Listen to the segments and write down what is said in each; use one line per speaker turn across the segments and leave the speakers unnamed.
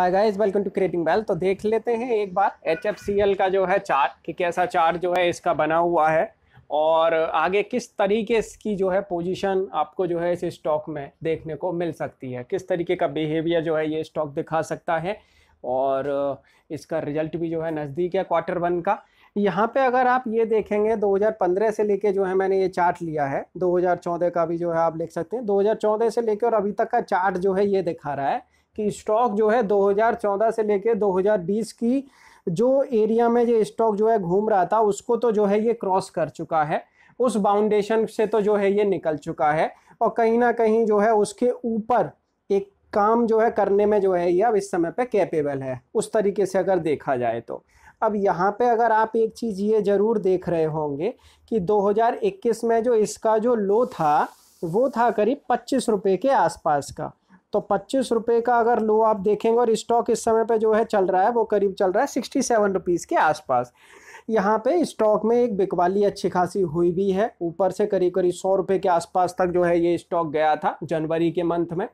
hi guys welcome to creating well तो देख लेते हैं एक बार एच का जो है चार्ट कि कैसा चार्ट जो है इसका बना हुआ है और आगे किस तरीके की जो है पोजीशन आपको जो है इस स्टॉक में देखने को मिल सकती है किस तरीके का बिहेवियर जो है ये स्टॉक दिखा सकता है और इसका रिजल्ट भी जो है नज़दीक है क्वार्टर वन का यहाँ पे अगर आप ये देखेंगे 2015 से लेके जो है मैंने ये चार्ट लिया है 2014 का भी जो है आप लिख सकते हैं 2014 से लेके और अभी तक का चार्ट जो है ये दिखा रहा है कि स्टॉक जो है 2014 से लेकर 2020 की जो एरिया में ये स्टॉक जो है घूम रहा था उसको तो जो है ये क्रॉस कर चुका है उस बाउंडेशन से तो जो है ये निकल चुका है और कहीं ना कहीं जो है उसके ऊपर एक काम जो है करने में जो है ये अब इस समय पे कैपेबल है उस तरीके से अगर देखा जाए तो अब यहाँ पे अगर आप एक चीज़ ये ज़रूर देख रहे होंगे कि 2021 में जो इसका जो लो था वो था करीब पच्चीस रुपये के आसपास का तो पच्चीस रुपये का अगर लो आप देखेंगे और स्टॉक इस समय पे जो है चल रहा है वो करीब चल रहा है सिक्सटी सेवन रुपीज़ के आसपास यहाँ पे स्टॉक में एक बिकवाली अच्छी खासी हुई भी है ऊपर से करीब करीब सौ रुपये के आसपास तक जो है ये स्टॉक गया था जनवरी के मंथ में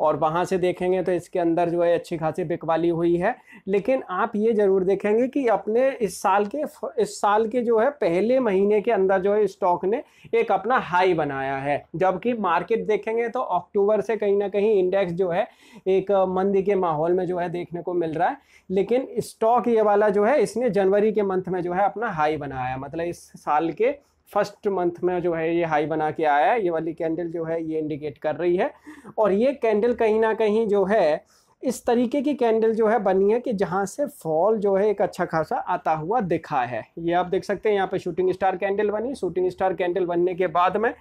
और वहाँ से देखेंगे तो इसके अंदर जो है अच्छी खासी बिकवाली हुई है लेकिन आप ये ज़रूर देखेंगे कि अपने इस साल के इस साल के जो है पहले महीने के अंदर जो है स्टॉक ने एक अपना हाई बनाया है जबकि मार्केट देखेंगे तो अक्टूबर से कहीं ना कहीं इंडेक्स जो है एक मंदी के माहौल में जो है देखने को मिल रहा है लेकिन स्टॉक ये वाला जो है इसने जनवरी के मंथ में जो है है अपना हाई बनाया मतलब इस साल के फर्स्ट मंथ में जो है ये हाई बना के आया है ये वाली कैंडल जो है ये इंडिकेट कर रही है और ये कैंडल कहीं ना कहीं जो है इस तरीके की कैंडल जो है बनी है कि जहाँ से फॉल जो है एक अच्छा खासा आता हुआ दिखा है ये आप देख सकते हैं यहाँ पे शूटिंग स्टार कैंडल बनी शूटिंग स्टार कैंडल बनने के बाद में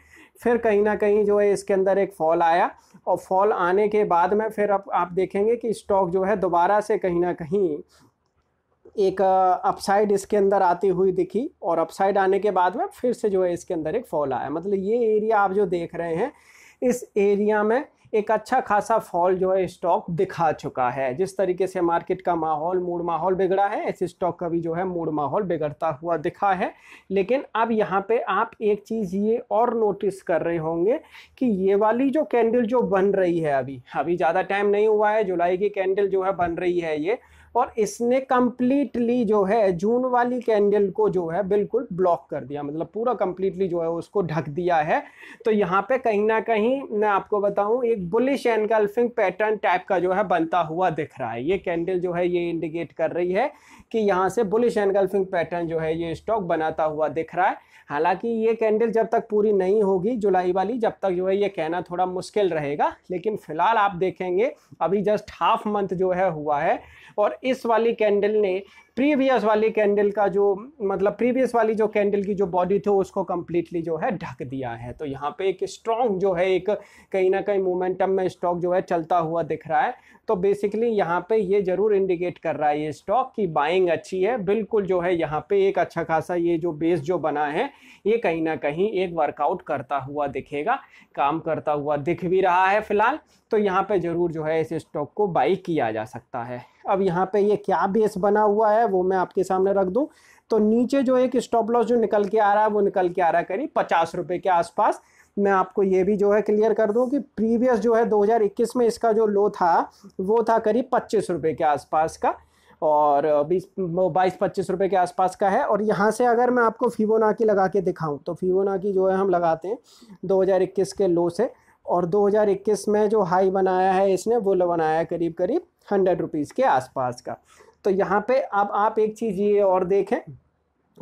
फिर कहीं ना कहीं जो है इसके अंदर एक फॉल आया और फॉल आने के बाद में फिर अब आप, आप देखेंगे कि स्टॉक जो है दोबारा से कहीं ना कहीं एक अपसाइड इसके अंदर आती हुई दिखी और अपसाइड आने के बाद में फिर से जो है इसके अंदर एक फॉल आया मतलब ये एरिया आप जो देख रहे हैं इस एरिया में एक अच्छा खासा फॉल जो है स्टॉक दिखा चुका है जिस तरीके से मार्केट का माहौल मूड माहौल बिगड़ा है ऐसे स्टॉक का भी जो है मूड माहौल बिगड़ता हुआ दिखा है लेकिन अब यहाँ पे आप एक चीज़ ये और नोटिस कर रहे होंगे कि ये वाली जो कैंडल जो बन रही है अभी अभी ज़्यादा टाइम नहीं हुआ है जुलाई की कैंडल जो है बन रही है ये और इसने कम्प्लीटली जो है जून वाली कैंडल को जो है बिल्कुल ब्लॉक कर दिया मतलब पूरा कम्प्लीटली जो है उसको ढक दिया है तो यहाँ पे कहीं ना कहीं मैं आपको बताऊँ एक बुलिश एनगल्फिंग पैटर्न टाइप का जो है बनता हुआ दिख रहा है ये कैंडल जो है ये इंडिकेट कर रही है कि यहाँ से बुलिश एनगल्फिंग पैटर्न जो है ये स्टॉक बनाता हुआ दिख रहा है हालांकि ये कैंडल जब तक पूरी नहीं होगी जुलाई वाली जब तक जो है ये कहना थोड़ा मुश्किल रहेगा लेकिन फिलहाल आप देखेंगे अभी जस्ट हाफ मंथ जो है हुआ है और इस वाली कैंडल ने प्रीवियस वाली कैंडल का जो मतलब प्रीवियस वाली जो कैंडल की जो बॉडी थी उसको कम्प्लीटली जो है ढक दिया है तो यहाँ पे एक स्ट्रॉन्ग जो है एक कहीं ना कहीं मोमेंटम में स्टॉक जो है चलता हुआ दिख रहा है तो बेसिकली यहाँ पे ये जरूर इंडिकेट कर रहा है ये स्टॉक की बाइंग अच्छी है बिल्कुल जो है यहाँ पे एक अच्छा खासा ये जो बेस जो बना है ये कहीं ना कहीं एक वर्कआउट करता हुआ दिखेगा काम करता हुआ दिख भी रहा है फिलहाल तो यहाँ पे जरूर जो है इस स्टॉक को बाई किया जा सकता है अब यहाँ पे ये क्या बेस बना हुआ है वो मैं आपके सामने रख दूँ तो नीचे जो एक स्टॉप लॉस जो निकल के आ रहा है वो निकल के आ रहा है करीब पचास रुपये के आसपास मैं आपको ये भी जो है क्लियर कर दूँ कि प्रीवियस जो है 2021 में इसका जो लो था वो था करीब पच्चीस रुपये के आसपास का और बीस बाईस पच्चीस रुपये के आसपास का है और यहाँ से अगर मैं आपको फिबोनाकी लगा के दिखाऊँ तो फिबोनाकी जो है हम लगाते हैं 2021 के लो से और 2021 में जो हाई बनाया है इसने वो बनाया है करीब करीब हंड्रेड रुपीज़ के आसपास का तो यहाँ पे अब आप एक चीज़ ये और देखें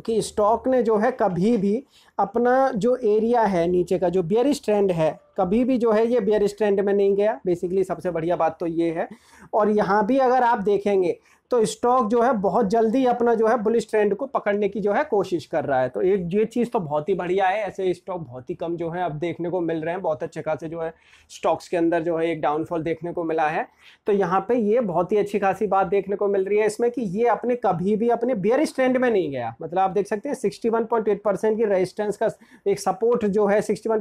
कि स्टॉक ने जो है कभी भी अपना जो एरिया है नीचे का जो बियरिश ट्रेंड है कभी भी जो है ये बियरिश ट्रेंड में नहीं गया बेसिकली सबसे बढ़िया बात तो ये है और यहाँ भी अगर आप देखेंगे तो स्टॉक जो है बहुत जल्दी अपना जो है बुलिश ट्रेंड को पकड़ने की जो है कोशिश कर रहा है तो एक ये चीज़ तो बहुत ही बढ़िया है ऐसे स्टॉक बहुत ही कम जो है अब देखने को मिल रहे हैं बहुत अच्छे खासे जो है स्टॉक्स के अंदर जो है एक डाउनफॉल देखने को मिला है तो यहाँ पे ये बहुत ही अच्छी खासी बात देखने को मिल रही है इसमें कि ये अपने कभी भी अपने बियरिश ट्रेंड में नहीं गया मतलब आप देख सकते हैं सिक्सटी की रजिस्टेंस का एक सपोर्ट जो है सिक्सटी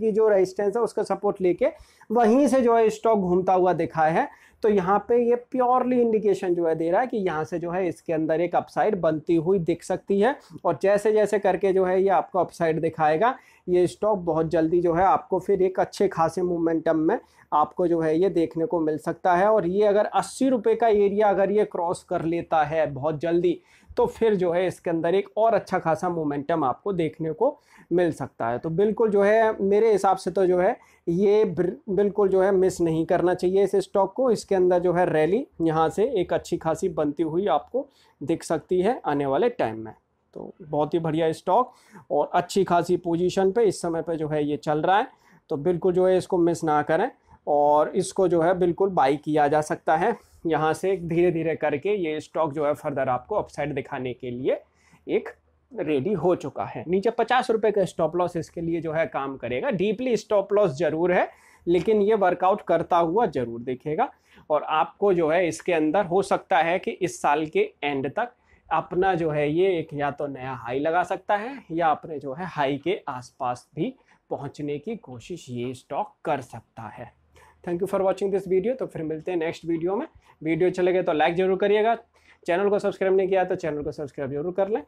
की जो रजिस्टेंस है उसका सपोर्ट लेके वहीं से जो है स्टॉक घूमता हुआ दिखा है तो यहाँ पे ये प्योरली इंडिकेशन जो है दे रहा है कि यहाँ से जो है इसके अंदर एक अपसाइड बनती हुई दिख सकती है और जैसे जैसे करके जो है ये आपको अपसाइड दिखाएगा ये स्टॉक बहुत जल्दी जो है आपको फिर एक अच्छे खासे मोमेंटम में आपको जो है ये देखने को मिल सकता है और ये अगर अस्सी रुपये का एरिया अगर ये क्रॉस कर लेता है बहुत जल्दी तो फिर जो है इसके अंदर एक और अच्छा खासा मोमेंटम आपको देखने को मिल सकता है तो बिल्कुल जो है मेरे हिसाब से तो जो है ये बिल्कुल जो है मिस नहीं करना चाहिए इस स्टॉक को इसके अंदर जो है रैली यहाँ से एक अच्छी खासी बनती हुई आपको दिख सकती है आने वाले टाइम में तो बहुत ही बढ़िया स्टॉक और अच्छी खासी पोजीशन पे इस समय पे जो है ये चल रहा है तो बिल्कुल जो है इसको मिस ना करें और इसको जो है बिल्कुल बाई किया जा सकता है यहाँ से धीरे धीरे करके ये स्टॉक जो है फर्दर आपको अपसाइड दिखाने के लिए एक रेडी हो चुका है नीचे पचास रुपये का स्टॉप लॉस इसके लिए जो है काम करेगा डीपली स्टॉप लॉस जरूर है लेकिन ये वर्कआउट करता हुआ जरूर देखेगा और आपको जो है इसके अंदर हो सकता है कि इस साल के एंड तक अपना जो है ये एक या तो नया हाई लगा सकता है या अपने जो है हाई के आसपास भी पहुंचने की कोशिश ये स्टॉक कर सकता है thank you for watching this video तो फिर मिलते हैं नेक्स्ट वीडियो में वीडियो चले गए तो लाइक जरूर करिएगा चैनल को सब्सक्राइब नहीं किया तो चैनल को सब्सक्राइब जरूर कर लें